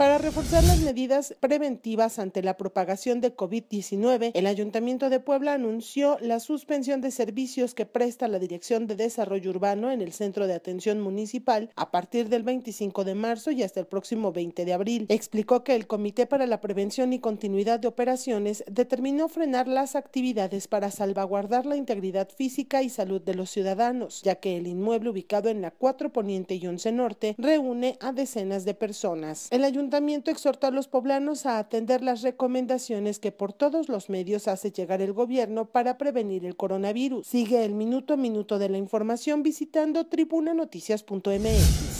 Para reforzar las medidas preventivas ante la propagación de COVID-19, el Ayuntamiento de Puebla anunció la suspensión de servicios que presta la Dirección de Desarrollo Urbano en el Centro de Atención Municipal a partir del 25 de marzo y hasta el próximo 20 de abril. Explicó que el Comité para la Prevención y Continuidad de Operaciones determinó frenar las actividades para salvaguardar la integridad física y salud de los ciudadanos, ya que el inmueble ubicado en la 4 Poniente y 11 Norte reúne a decenas de personas. El ayuntamiento ayuntamiento exhorta a los poblanos a atender las recomendaciones que por todos los medios hace llegar el gobierno para prevenir el coronavirus. Sigue el minuto a minuto de la información visitando tribunanoticias.mx.